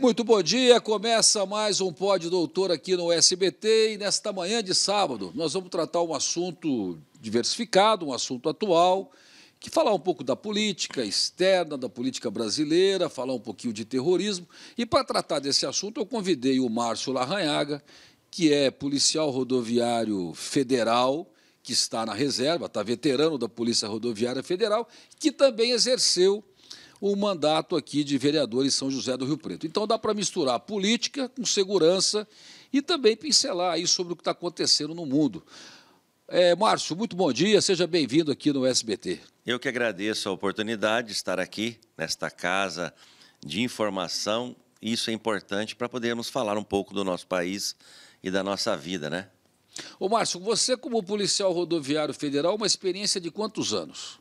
muito bom dia. Começa mais um Pódio, Doutor aqui no SBT e nesta manhã de sábado nós vamos tratar um assunto diversificado, um assunto atual, que falar um pouco da política externa, da política brasileira, falar um pouquinho de terrorismo. E para tratar desse assunto eu convidei o Márcio Larranhaga, que é policial rodoviário federal, que está na reserva, está veterano da Polícia Rodoviária Federal, que também exerceu o mandato aqui de vereador em São José do Rio Preto. Então dá para misturar política com segurança e também pincelar aí sobre o que está acontecendo no mundo. É, Márcio, muito bom dia, seja bem-vindo aqui no SBT. Eu que agradeço a oportunidade de estar aqui nesta casa de informação. Isso é importante para podermos falar um pouco do nosso país e da nossa vida, né? Ô Márcio, você como policial rodoviário federal, uma experiência de quantos anos?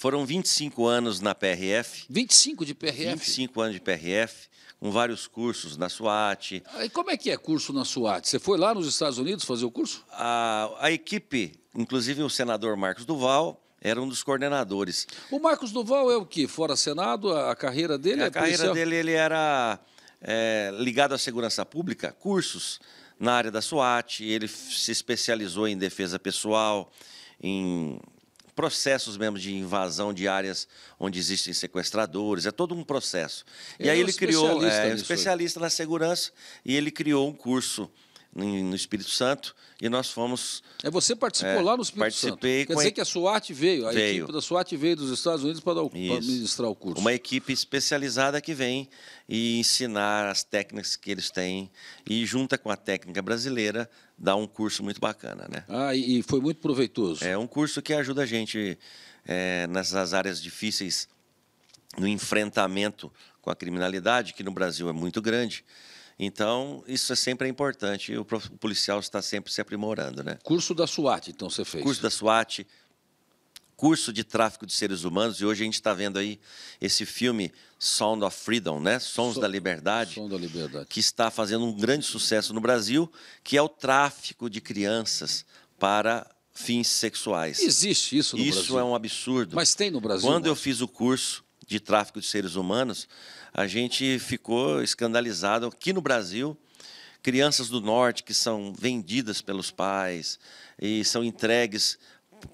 Foram 25 anos na PRF. 25 de PRF? 25 anos de PRF, com vários cursos na SWAT. Ah, e como é que é curso na SWAT? Você foi lá nos Estados Unidos fazer o curso? A, a equipe, inclusive o senador Marcos Duval, era um dos coordenadores. O Marcos Duval é o que? Fora Senado, a carreira dele? A é carreira policial? dele ele era é, ligado à segurança pública, cursos na área da SWAT, ele se especializou em defesa pessoal, em processos mesmo de invasão de áreas onde existem sequestradores, é todo um processo. E ele aí ele é um criou, é, é um especialista aí. na segurança, e ele criou um curso no Espírito Santo e nós fomos. É você participou é, lá no Espírito participei Santo. Quer dizer que a SWAT veio, a veio. equipe da SWAT veio dos Estados Unidos para, administrar o curso. Uma equipe especializada que vem e ensinar as técnicas que eles têm e junta com a técnica brasileira dá um curso muito bacana, né? Ah, e foi muito proveitoso. É um curso que ajuda a gente é, nessas áreas difíceis no enfrentamento com a criminalidade que no Brasil é muito grande. Então, isso é sempre importante. o policial está sempre se aprimorando, né? Curso da SWAT, então, você fez? Curso da SWAT, curso de tráfico de seres humanos. E hoje a gente está vendo aí esse filme Sound of Freedom, né? Sons da Liberdade. Sons da Liberdade. Que está fazendo um grande sucesso no Brasil, que é o tráfico de crianças para fins sexuais. Existe isso no isso Brasil? Isso é um absurdo. Mas tem no Brasil? Quando mas... eu fiz o curso de tráfico de seres humanos, a gente ficou escandalizado aqui no Brasil. Crianças do norte que são vendidas pelos pais e são entregues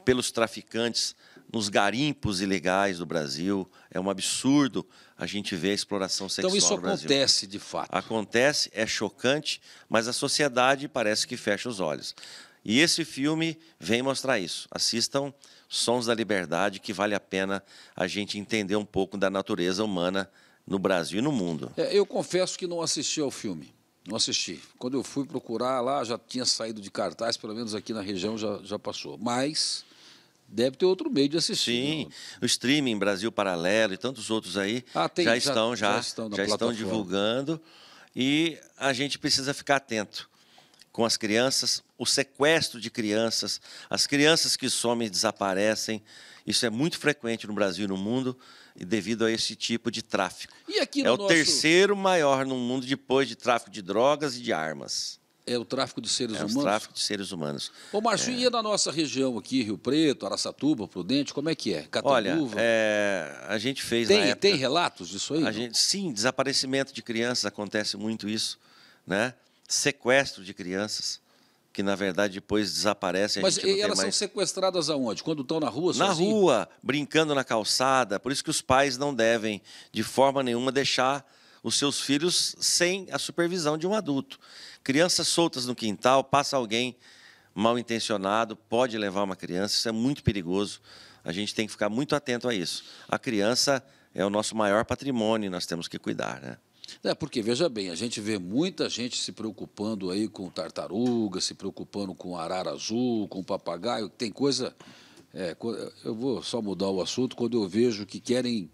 pelos traficantes nos garimpos ilegais do Brasil. É um absurdo a gente ver a exploração então, sexual. Então isso acontece de fato. Acontece, é chocante, mas a sociedade parece que fecha os olhos. E esse filme vem mostrar isso. Assistam Sons da Liberdade, que vale a pena a gente entender um pouco da natureza humana no Brasil e no mundo. É, eu confesso que não assisti ao filme. Não assisti. Quando eu fui procurar lá, já tinha saído de cartaz, pelo menos aqui na região já, já passou. Mas deve ter outro meio de assistir. Sim, o streaming Brasil Paralelo e tantos outros aí ah, tem, já, estão já, já estão, já estão divulgando e a gente precisa ficar atento com as crianças, o sequestro de crianças, as crianças que somem e desaparecem. Isso é muito frequente no Brasil e no mundo devido a esse tipo de tráfico. é o nosso... terceiro maior no mundo depois de tráfico de drogas e de armas. É o tráfico de seres é humanos? É o tráfico de seres humanos. Ô, Márcio, é... e na nossa região aqui, Rio Preto, Araçatuba, Prudente, como é que é? Catanduva? Olha, é... a gente fez tem, época... Tem relatos disso aí? Gente... Sim, desaparecimento de crianças, acontece muito isso, né? Sequestro de crianças que na verdade depois desaparecem. Mas elas mais... são sequestradas aonde? Quando estão na rua? Na rua, brincando na calçada. Por isso que os pais não devem, de forma nenhuma, deixar os seus filhos sem a supervisão de um adulto. Crianças soltas no quintal, passa alguém mal intencionado, pode levar uma criança, isso é muito perigoso. A gente tem que ficar muito atento a isso. A criança é o nosso maior patrimônio, nós temos que cuidar, né? É, porque, veja bem, a gente vê muita gente se preocupando aí com tartaruga, se preocupando com arara azul, com papagaio, tem coisa. É, eu vou só mudar o assunto quando eu vejo que querem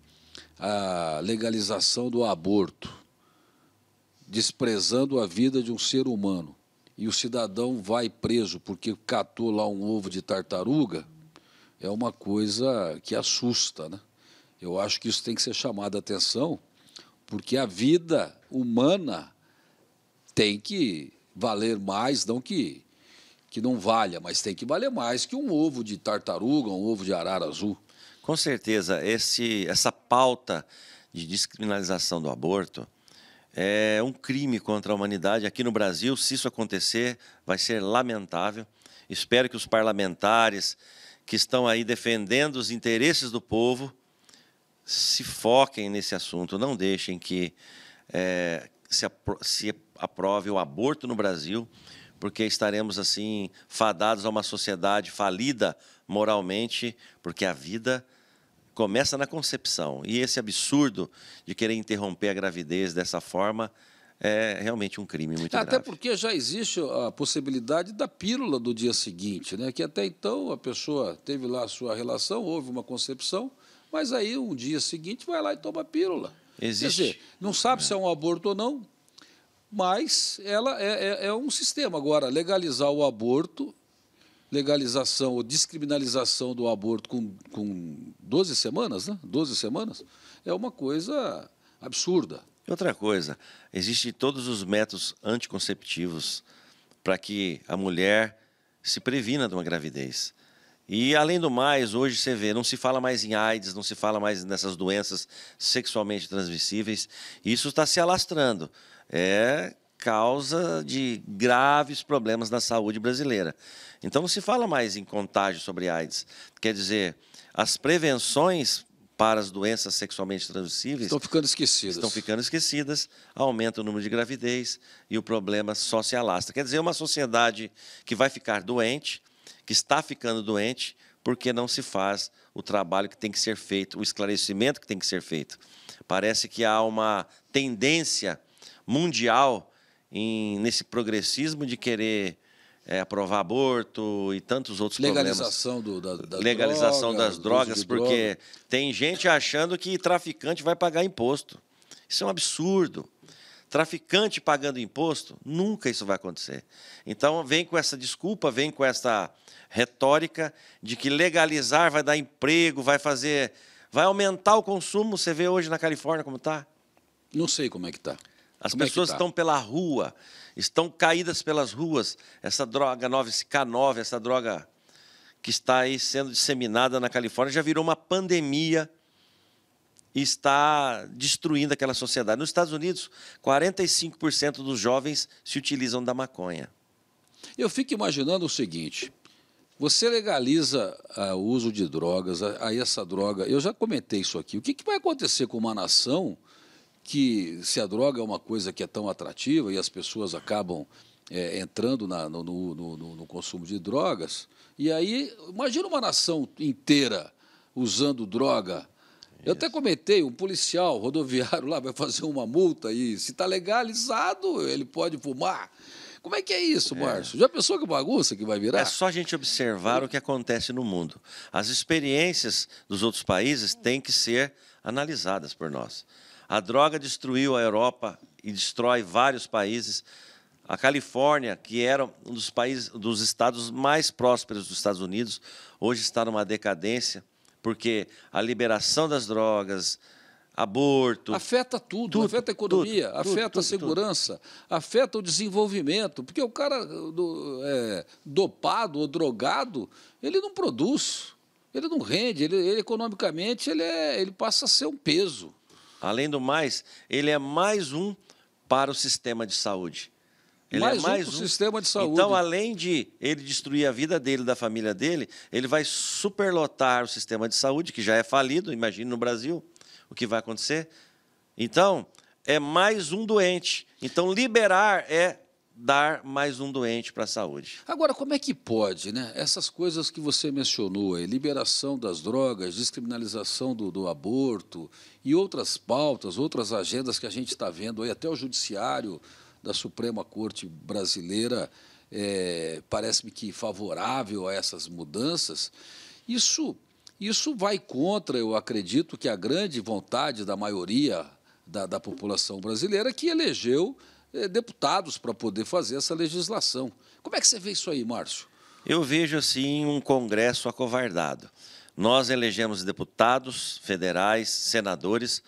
a legalização do aborto, desprezando a vida de um ser humano. E o cidadão vai preso porque catou lá um ovo de tartaruga, é uma coisa que assusta, né? Eu acho que isso tem que ser chamado a atenção porque a vida humana tem que valer mais, não que, que não valha, mas tem que valer mais que um ovo de tartaruga, um ovo de arara azul. Com certeza, esse, essa pauta de descriminalização do aborto é um crime contra a humanidade. Aqui no Brasil, se isso acontecer, vai ser lamentável. Espero que os parlamentares que estão aí defendendo os interesses do povo se foquem nesse assunto, não deixem que é, se, apro se aprove o aborto no Brasil, porque estaremos assim fadados a uma sociedade falida moralmente, porque a vida começa na concepção. E esse absurdo de querer interromper a gravidez dessa forma é realmente um crime muito Até grave. Até porque já existe a possibilidade da pílula do dia seguinte, né? que até então a pessoa teve lá a sua relação, houve uma concepção, mas aí, um dia seguinte, vai lá e toma pílula. Existe. Quer dizer, não sabe é. se é um é. aborto ou não, mas ela é, é, é, um sistema. Agora, legalizar o aborto, legalização ou descriminalização do aborto com, com 12 semanas, né? 12 semanas, é uma coisa absurda. Outra coisa, existem todos os métodos anticonceptivos para que a mulher se previna de uma gravidez. E além do mais, hoje você vê, não se fala mais em AIDS, não se fala mais nessas doenças sexualmente transmissíveis. Isso está se alastrando. É causa de graves problemas na saúde brasileira. Então não se fala mais em contágio sobre AIDS. Quer dizer, as prevenções para as doenças sexualmente transmissíveis estão ficando esquecidas. Estão ficando esquecidas, aumenta o número de gravidez e o problema só se alastra. Quer dizer, uma sociedade que vai ficar doente, que está ficando doente porque não se faz o trabalho que tem que ser feito, o esclarecimento que tem que ser feito. Parece que há uma tendência mundial em, nesse progressismo de querer é, aprovar aborto e tantos outros Legalização problemas. Do, da, das Legalização das drogas, porque droga. tem gente achando que traficante vai pagar imposto. Isso é um absurdo traficante pagando imposto, nunca isso vai acontecer. Então, vem com essa desculpa, vem com essa retórica de que legalizar vai dar emprego, vai fazer. vai aumentar o consumo. Você vê hoje na Califórnia como está? Não sei como é que está. As como é pessoas é tá? estão pela rua, estão caídas pelas ruas. Essa droga nova, esse K9, essa droga que está aí sendo disseminada na Califórnia, já virou uma pandemia está destruindo aquela sociedade. Nos Estados Unidos, 45% dos jovens se utilizam da maconha. Eu fico imaginando o seguinte: você legaliza ah, o uso de drogas, ah, aí essa droga. Eu já comentei isso aqui. O que, que vai acontecer com uma nação que, se a droga é uma coisa que é tão atrativa e as pessoas acabam é, entrando na, no, no, no, no consumo de drogas, e aí, imagina uma nação inteira usando droga eu até comentei, um policial rodoviário lá vai fazer uma multa e se está legalizado, ele pode fumar. Como é que é isso, é. Márcio? É. Já pensou que bagunça que vai virar? É só a gente observar o que acontece no mundo. As experiências dos outros países têm que ser analisadas por nós. A droga destruiu a Europa e destrói vários países. A Califórnia, que era um dos países, dos estados mais prósperos dos Estados Unidos, hoje está numa decadência. Porque a liberação das drogas, aborto. Afeta tudo, tudo, afeta a economia, tudo, afeta tudo, a segurança, afeta o desenvolvimento. Porque o cara uh, do, é, dopado ou drogado, ele não produz, ele não rende, ele, ele economicamente ele, é, ele passa a ser um peso. Além do mais, ele é mais um para o sistema de saúde. Ele mais, é mais um, um sistema de saúde. Então, além de ele destruir a vida dele, da família dele, ele vai superlotar o sistema de saúde, que já é falido, imagine no Brasil o que vai acontecer. Então, é mais um doente. Então, liberar é dar mais um doente para a saúde. Agora, como é que pode, né? Essas coisas que você mencionou aí, liberação das drogas, descriminalização do, do aborto e outras pautas, outras agendas que a gente está vendo aí, até o judiciário da Suprema Corte Brasileira, é, parece-me que favorável a essas mudanças, isso, isso vai contra, eu acredito, que a grande vontade da maioria da, da população brasileira que elegeu é, deputados para poder fazer essa legislação. Como é que você vê isso aí, Márcio? Eu vejo, assim, um Congresso acovardado. Nós elegemos deputados federais, senadores,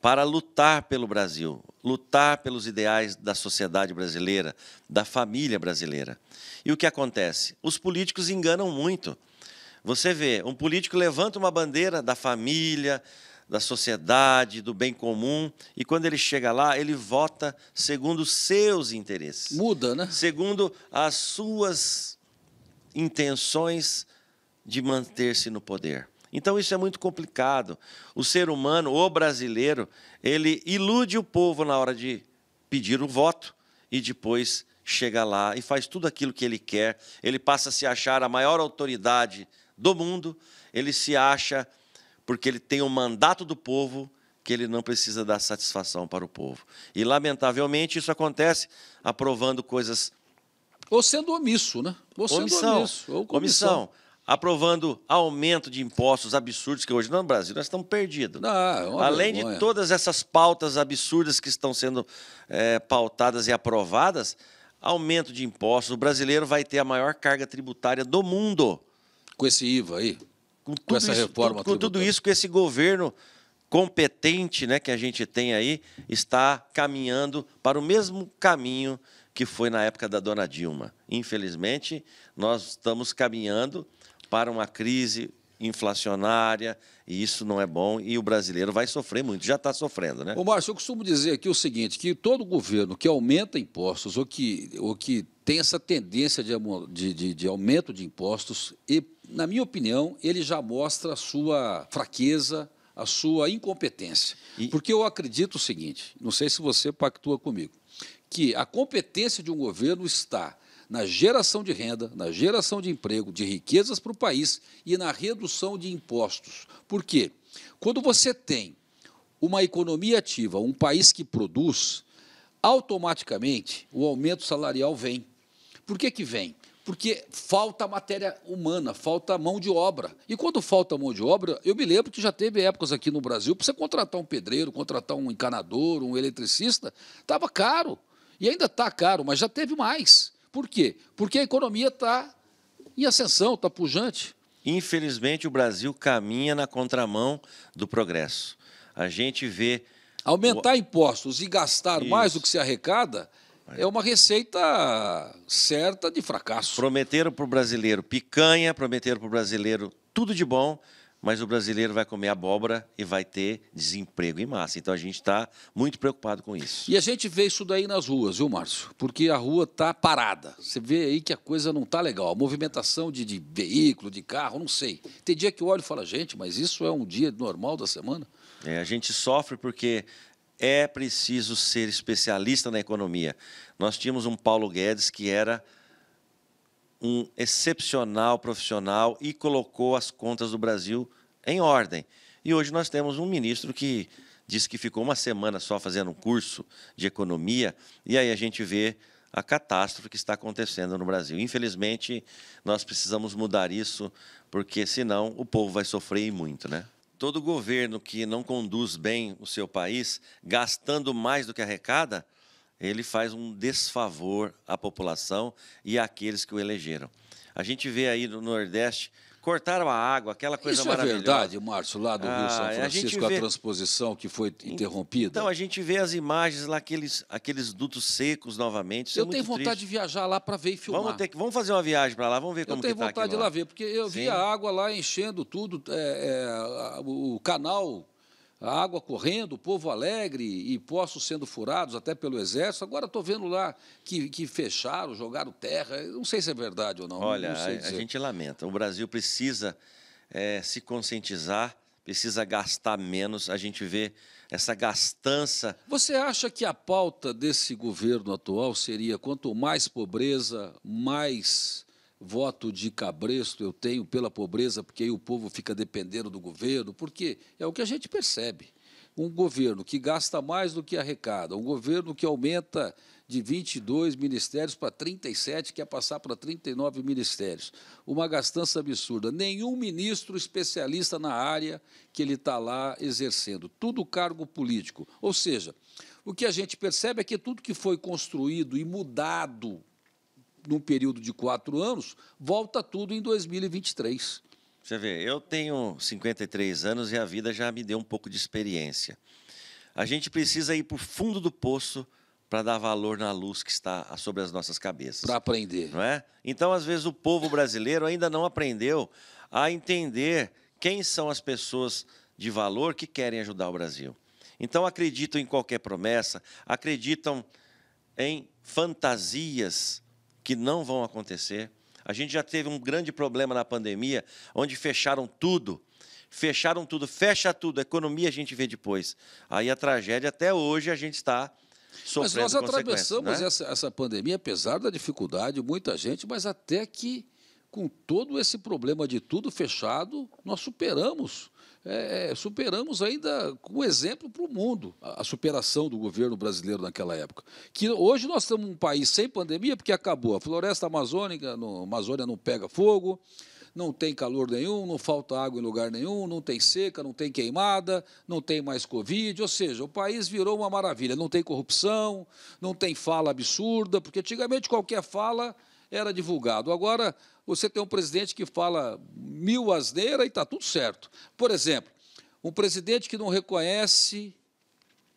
para lutar pelo Brasil, lutar pelos ideais da sociedade brasileira, da família brasileira. E o que acontece? Os políticos enganam muito. Você vê, um político levanta uma bandeira da família, da sociedade, do bem comum, e quando ele chega lá, ele vota segundo seus interesses. Muda, né? Segundo as suas intenções de manter-se no poder. Então isso é muito complicado. O ser humano, o brasileiro, ele ilude o povo na hora de pedir o voto e depois chega lá e faz tudo aquilo que ele quer. Ele passa a se achar a maior autoridade do mundo, ele se acha porque ele tem o um mandato do povo que ele não precisa dar satisfação para o povo. E lamentavelmente isso acontece aprovando coisas ou sendo omisso, né? Ou sendo omissão, omisso, ou comissão. omissão aprovando aumento de impostos absurdos que hoje no Brasil nós estamos perdidos. Não, é Além vergonha. de todas essas pautas absurdas que estão sendo é, pautadas e aprovadas, aumento de impostos. O brasileiro vai ter a maior carga tributária do mundo. Com esse IVA aí? Com, com essa isso, reforma Com, com tudo isso, com esse governo competente né, que a gente tem aí, está caminhando para o mesmo caminho que foi na época da dona Dilma. Infelizmente, nós estamos caminhando para uma crise inflacionária, e isso não é bom, e o brasileiro vai sofrer muito, já está sofrendo, né? Ô Márcio, eu costumo dizer aqui o seguinte, que todo governo que aumenta impostos ou que, ou que tem essa tendência de, de, de, de aumento de impostos, e, na minha opinião, ele já mostra a sua fraqueza, a sua incompetência. E... Porque eu acredito o seguinte, não sei se você pactua comigo, que a competência de um governo está na geração de renda, na geração de emprego, de riquezas para o país e na redução de impostos. Por quê? Quando você tem uma economia ativa, um país que produz, automaticamente o aumento salarial vem. Por que, que vem? Porque falta matéria humana, falta mão de obra. E quando falta mão de obra, eu me lembro que já teve épocas aqui no Brasil para você contratar um pedreiro, contratar um encanador, um eletricista, estava caro. E ainda está caro, mas já teve mais. Por quê? Porque a economia está em ascensão, está pujante. Infelizmente, o Brasil caminha na contramão do progresso. A gente vê. Aumentar o... impostos e gastar Isso. mais do que se arrecada é uma receita certa de fracasso. Prometeram para o brasileiro picanha, prometeram para o brasileiro tudo de bom mas o brasileiro vai comer abóbora e vai ter desemprego em massa. Então a gente está muito preocupado com isso. E a gente vê isso daí nas ruas, viu, Márcio? Porque a rua está parada. Você vê aí que a coisa não está legal. A movimentação de, de, veículo, de carro, não sei. Tem dia que eu olho e falo, gente, mas isso é um dia normal da semana? É, a gente sofre porque é preciso ser especialista na economia. Nós tínhamos um Paulo Guedes que era um excepcional profissional e colocou as contas do Brasil em ordem. E hoje nós temos um ministro que disse que ficou uma semana só fazendo um curso de economia, e aí a gente vê a catástrofe que está acontecendo no Brasil. Infelizmente, nós precisamos mudar isso, porque senão o povo vai sofrer e muito, né? Todo governo que não conduz bem o seu país, gastando mais do que arrecada, ele faz um desfavor à população e àqueles que o elegeram. A gente vê aí no Nordeste cortaram a água, aquela coisa Isso é maravilhosa. Isso é verdade, Márcio, lá do ah, Rio São ah, Francisco, a, vê... a, transposição que foi então, interrompida. Então, a gente vê as imagens lá, aqueles, aqueles dutos secos novamente. eu é tenho vontade triste. de viajar lá para ver e filmar. Vamos, ter que, vamos fazer uma viagem para lá, vamos ver eu como está Eu tenho tá vontade tá de lá ver, porque eu Sim. vi a água lá enchendo tudo, é, é, o canal a água correndo, o povo alegre e poços sendo furados até pelo exército. Agora estou vendo lá que, que fecharam, jogaram terra. Não sei se é verdade ou não. Olha, não a, a, gente lamenta. O Brasil precisa é, se conscientizar, precisa gastar menos. A gente vê essa gastança. Você acha que a pauta desse governo atual seria quanto mais pobreza, mais voto de cabresto eu tenho pela pobreza, porque aí o povo fica dependendo do governo, porque é o que a gente percebe. Um governo que gasta mais do que arrecada, um governo que aumenta de 22 ministérios para 37, quer passar para 39 ministérios. Uma gastança absurda. Nenhum ministro especialista na área que ele está lá exercendo. Tudo cargo político. Ou seja, o que a gente percebe é que tudo que foi construído e mudado num período de quatro anos, volta tudo em 2023. Você vê, eu tenho 53 anos e a vida já me deu um pouco de experiência. A gente precisa ir para o fundo do poço para dar valor na luz que está sobre as nossas cabeças. Para aprender. Não é? Então, às vezes, o povo brasileiro ainda não aprendeu a entender quem são as pessoas de valor que querem ajudar o Brasil. Então, acreditam em qualquer promessa, acreditam em fantasias que não vão acontecer. A gente já teve um grande problema na pandemia, onde fecharam tudo. Fecharam tudo, fecha tudo. A economia a gente vê depois. Aí a tragédia, até hoje, a gente está sofrendo mas nós atravessamos né? essa, essa pandemia, apesar da dificuldade, muita gente, mas até que, com todo esse problema de tudo fechado, nós superamos. É, é, superamos ainda com exemplo para o mundo a, a, superação do governo brasileiro naquela época. Que hoje nós estamos um país sem pandemia porque acabou. A floresta amazônica, no, a Amazônia não pega fogo, não tem calor nenhum, não falta água em lugar nenhum, não tem seca, não tem queimada, não tem mais Covid. Ou seja, o país virou uma maravilha. Não tem corrupção, não tem fala absurda, porque antigamente qualquer fala era divulgado. Agora, você tem um presidente que fala mil asneiras e está tudo certo. Por exemplo, um presidente que não reconhece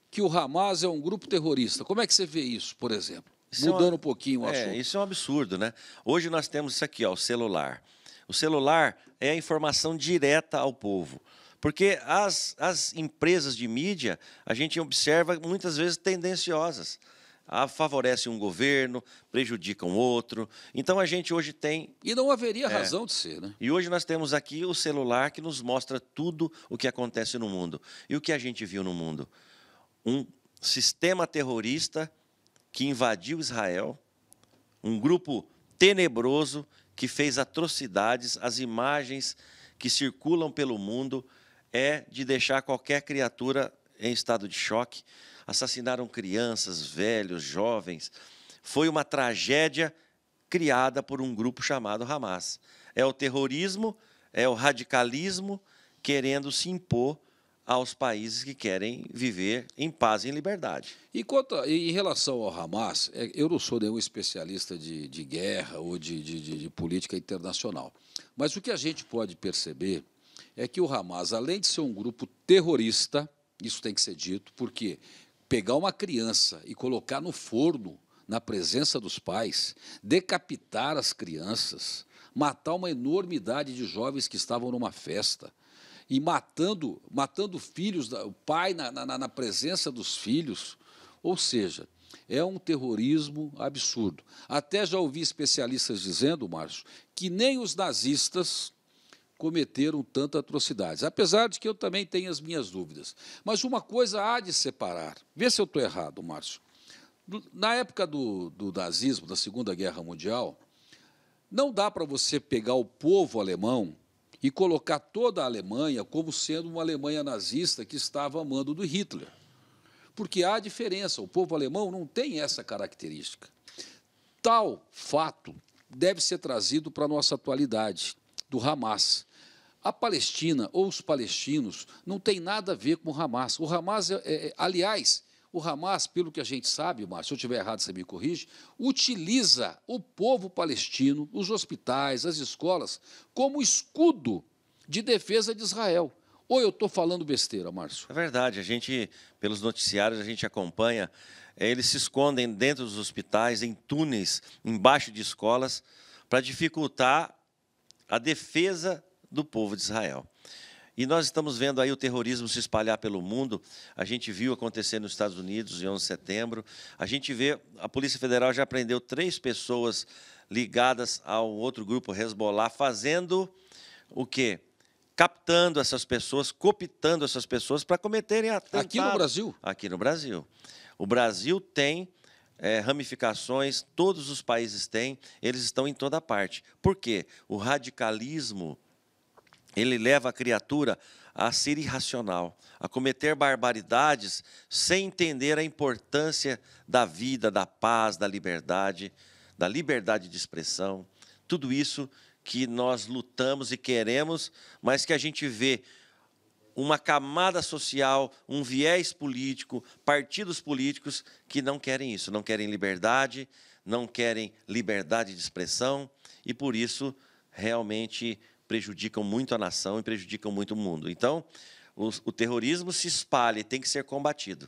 que o Hamas é um grupo terrorista. Como é que você vê isso, por exemplo? Isso Mudando é uma... um pouquinho o é, assunto. Isso é um absurdo, né? Hoje nós temos isso aqui, ó, o celular. O celular é a informação direta ao povo. Porque as, as empresas de mídia, a gente observa muitas vezes tendenciosas. Ah, favorece um governo, prejudica um outro. Então a gente hoje tem. E não haveria é, razão de ser, né? E hoje nós temos aqui o celular que nos mostra tudo o que acontece no mundo. E o que a gente viu no mundo? Um sistema terrorista que invadiu Israel, um grupo tenebroso que fez atrocidades, as imagens que circulam pelo mundo é de deixar qualquer criatura em estado de choque, assassinaram crianças, velhos, jovens. Foi uma tragédia criada por um grupo chamado Hamas. É o terrorismo, é o radicalismo querendo se impor aos países que querem viver em paz e em liberdade. E quanto a, em relação ao Hamas, é, eu não sou nenhum especialista de, de guerra ou de, de, de política internacional, mas o que a gente pode perceber é que o Hamas, além de ser um grupo terrorista, isso tem que ser dito, porque pegar uma criança e colocar no forno, na presença dos pais, decapitar as crianças, matar uma enormidade de jovens que estavam numa festa e matando, matando filhos, o pai na, na, na presença dos filhos, ou seja, é um terrorismo absurdo. Até já ouvi especialistas dizendo, Márcio, que nem os nazistas cometeram tantas atrocidades. Apesar de que eu também tenho as minhas dúvidas. Mas uma coisa há de separar. Vê se eu estou errado, Márcio. Na época do, do nazismo, da Segunda Guerra Mundial, não dá para você pegar o povo alemão e colocar toda a Alemanha como sendo uma Alemanha nazista que estava a mando do Hitler. Porque há diferença, o povo alemão não tem essa característica. Tal fato deve ser trazido para a nossa atualidade, do Hamas. A Palestina ou os palestinos não tem nada a ver com o Hamas. O Hamas, é, é, é aliás, o Hamas, pelo que a gente sabe, Márcio, se eu estiver errado, você me corrige, utiliza o povo palestino, os hospitais, as escolas, como escudo de defesa de Israel. Ou eu estou falando besteira, Márcio? É verdade. A gente, pelos noticiários, a gente acompanha. Eh, eles se escondem dentro dos hospitais, em túneis, embaixo de escolas, para dificultar a defesa do povo de Israel. E nós estamos vendo aí o terrorismo se espalhar pelo mundo. A gente viu acontecer nos Estados Unidos em 11 de setembro. A gente vê, a Polícia Federal já prendeu três pessoas ligadas a um outro grupo, Hezbollah, fazendo o quê? Captando essas pessoas, cooptando essas pessoas para cometerem atentados. Aqui no Brasil? Aqui no Brasil. O Brasil tem é, ramificações, todos os países têm, eles estão em toda parte. Por quê? O radicalismo ele leva a criatura a ser irracional, a cometer barbaridades sem entender a importância da vida, da paz, da liberdade, da liberdade de expressão. Tudo isso que nós lutamos e queremos, mas que a gente vê uma camada social, um viés político, partidos políticos que não querem isso, não querem liberdade, não querem liberdade de expressão e por isso realmente prejudicam muito a nação e prejudicam muito o mundo. Então, o, o terrorismo se espalha e tem que ser combatido.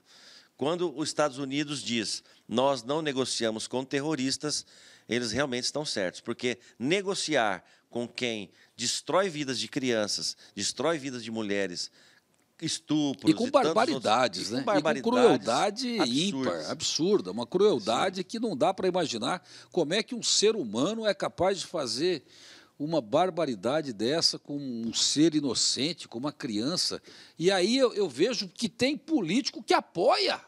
Quando os Estados Unidos diz nós não negociamos com terroristas, eles realmente estão certos, porque negociar com quem destrói vidas de crianças, destrói vidas de mulheres, estupros e com e barbaridades, outros... né? E com, barbaridades e com crueldade absurdas. ímpar, absurda, uma crueldade Sim. que não dá para imaginar como é que um ser humano é capaz de fazer uma barbaridade dessa com um ser inocente, com uma criança. E aí eu, eu vejo que tem político que apoia.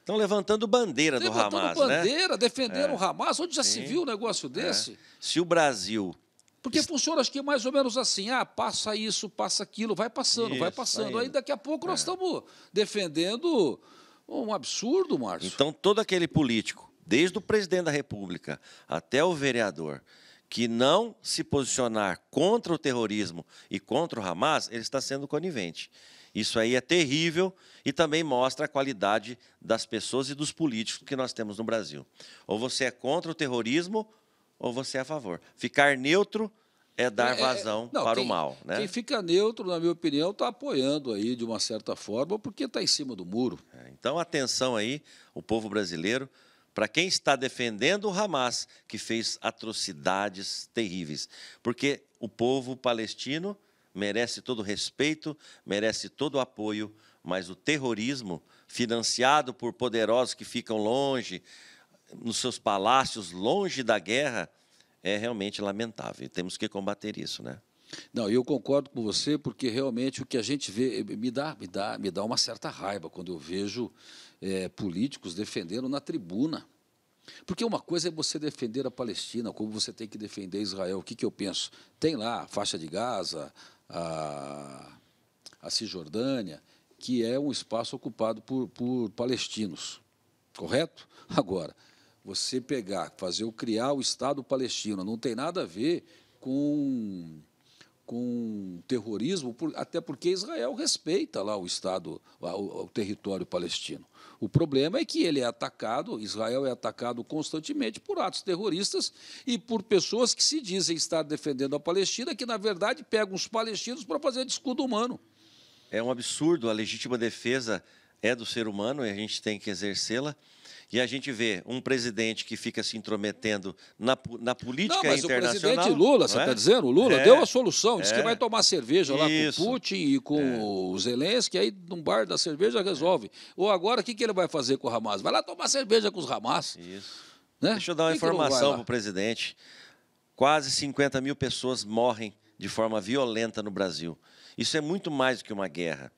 Estão levantando bandeira do Hamas, bandeira, né? bandeira, defendendo é. o Hamas. Onde já Sim. se viu um negócio desse? É. Se o Brasil... Porque Est... funciona, acho que é mais ou menos assim, ah, passa isso, passa aquilo, vai passando, isso, vai passando. Aí, aí daqui a pouco é. nós estamos defendendo um absurdo, Márcio. Então, todo aquele político, desde o presidente da República até o vereador, que não se posicionar contra o terrorismo e contra o Hamas, ele está sendo conivente. Isso aí é terrível e também mostra a qualidade das pessoas e dos políticos que nós temos no Brasil. Ou você é contra o terrorismo ou você é a favor. Ficar neutro é dar é, é, vazão é, não, para quem, o mal. Né? Quem fica neutro, na minha opinião, está apoiando aí de uma certa forma, porque está em cima do muro. É, então, atenção aí, o povo brasileiro para quem está defendendo o Hamas, que fez atrocidades terríveis. Porque o povo palestino merece todo o respeito, merece todo o apoio, mas o terrorismo, financiado por poderosos que ficam longe, nos seus palácios, longe da guerra, é realmente lamentável. E temos que combater isso, né? Não, eu concordo com você, porque realmente o que a gente vê eh, me dá, me dá, me dá uma certa raiva quando eu vejo é, políticos defendendo na tribuna. Porque uma coisa é você defender a Palestina, como você tem que defender Israel. O que, que eu penso? Tem lá a faixa de Gaza, a, a Cisjordânia, que é um espaço ocupado por, por palestinos. Correto? Agora, você pegar, fazer o criar o Estado palestino, não tem nada a ver com com terrorismo, por, até porque Israel respeita lá o Estado, o, o território palestino. O problema é que ele é atacado, Israel é atacado constantemente por atos terroristas e por pessoas que se dizem estar defendendo a Palestina, que na verdade pegam os palestinos para fazer de escudo humano. É um absurdo, a legítima defesa é do ser humano e a gente tem que exercê-la. E a gente vê um presidente que fica se intrometendo na, na política não, mas internacional. O presidente Lula, você está é? Tá dizendo? O Lula é, deu a solução, disse é, que vai tomar cerveja lá isso, com o Putin e com é. o Zelensky, aí num bar da cerveja resolve. Ou agora, o que, que ele vai fazer com o Hamas? Vai lá tomar cerveja com os Hamas. Isso. Né? Deixa eu dar uma que informação para o presidente. Quase 50 mil pessoas morrem de forma violenta no Brasil. Isso é muito mais do que uma guerra.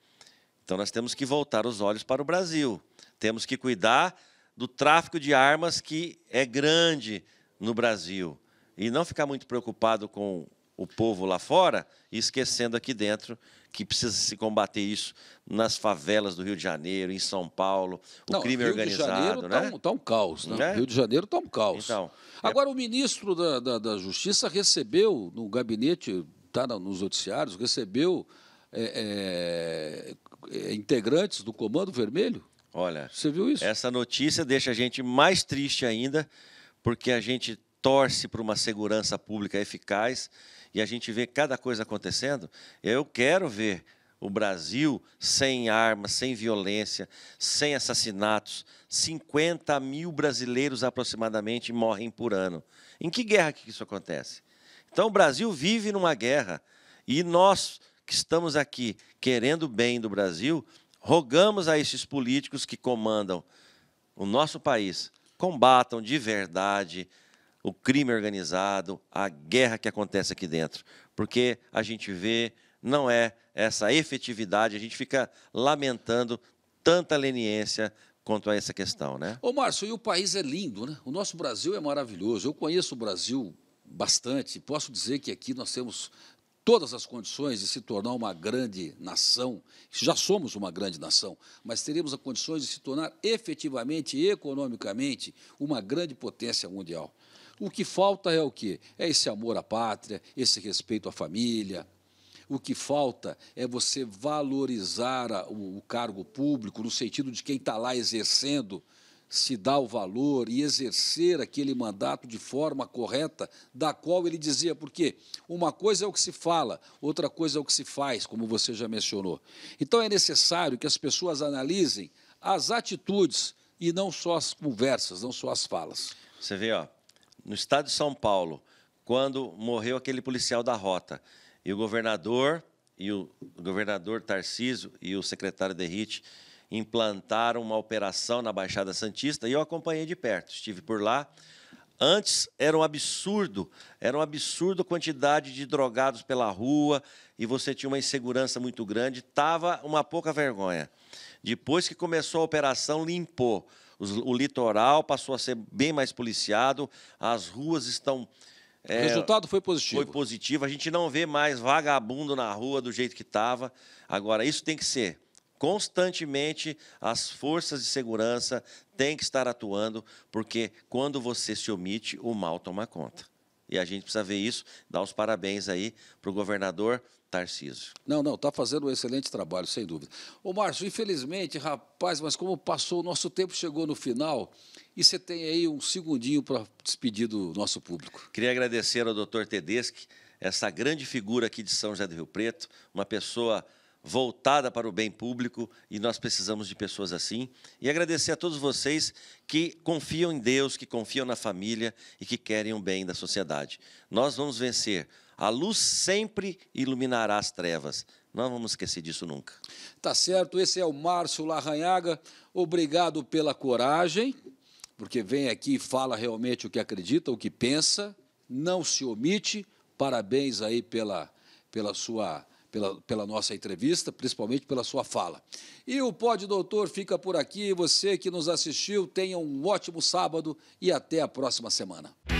Então nós temos que voltar os olhos para o Brasil. Temos que cuidar do tráfico de armas que é grande no Brasil e não ficar muito preocupado com o povo lá fora e esquecendo aqui dentro que precisa se combater isso nas favelas do Rio de Janeiro, em São Paulo, o não, crime Rio organizado, tá né? Está um, tá um caos, né? É? Rio de Janeiro está um caos. Então, é Agora, é... o ministro da, da, da, Justiça recebeu no gabinete, está nos noticiários, recebeu é, é, é, integrantes do Comando Vermelho Olha, você viu isso? Essa notícia deixa a gente mais triste ainda, porque a gente torce para uma segurança pública eficaz e a gente vê cada coisa acontecendo. Eu quero ver o Brasil sem armas, sem violência, sem assassinatos. 50 mil brasileiros aproximadamente morrem por ano. Em que guerra que isso acontece? Então o Brasil vive numa guerra e nós que estamos aqui querendo o bem do Brasil Rogamos a esses políticos que comandam o nosso país, combatam de verdade o crime organizado, a guerra que acontece aqui dentro, porque a gente vê não é essa efetividade, a gente fica lamentando tanta leniência quanto a essa questão, né? Ô Márcio, e o país é lindo, né? O nosso Brasil é maravilhoso. Eu conheço o Brasil bastante. Posso dizer que aqui nós temos todas as condições de se tornar uma grande nação. Já somos uma grande nação, mas teremos as condições de se tornar efetivamente economicamente uma grande potência mundial. O que falta é o quê? É esse amor à pátria, esse respeito à família. O que falta é você valorizar o cargo público no sentido de quem está lá exercendo se dar o valor e exercer aquele mandato de forma correta, da qual ele dizia, porque uma coisa é o que se fala, outra coisa é o que se faz, como você já mencionou. Então é necessário que as pessoas analisem as atitudes e não só as conversas, não só as falas. Você vê, ó, no estado de São Paulo, quando morreu aquele policial da rota, e o governador e o governador Tarciso e o secretário Derrite implantaram uma operação na Baixada Santista e eu acompanhei de perto, estive por lá. Antes era um absurdo, era um absurdo a quantidade de drogados pela rua e você tinha uma insegurança muito grande, tava uma pouca vergonha. Depois que começou a operação, limpou. O litoral passou a ser bem mais policiado, as ruas estão o resultado foi positivo. Foi positivo. A gente não vê mais vagabundo na rua do jeito que estava. Agora, isso tem que ser Constantemente as forças de segurança têm que estar atuando, porque quando você se omite, o mal toma conta. E a gente precisa ver isso, dar os parabéns aí para o governador Tarcísio. Não, não, está fazendo um excelente trabalho, sem dúvida. Ô, Márcio, infelizmente, rapaz, mas como passou, o nosso tempo chegou no final e você tem aí um segundinho para despedir do nosso público. Queria agradecer ao doutor Tedeschi, essa grande figura aqui de São José do Rio Preto, uma pessoa voltada para o bem público e nós precisamos de pessoas assim. E agradecer a todos vocês que confiam em Deus, que confiam na família e que querem o bem da sociedade. Nós vamos vencer. A luz sempre iluminará as trevas. Não vamos esquecer disso nunca. Tá certo. Esse é o Márcio Larranhaga. Obrigado pela coragem, porque vem aqui e fala realmente o que acredita, o que pensa, não se omite. Parabéns aí pela, pela sua pela, pela nossa entrevista, principalmente pela sua fala. E o Pode Doutor fica por aqui. Você que nos assistiu, tenha um ótimo sábado e até a próxima semana.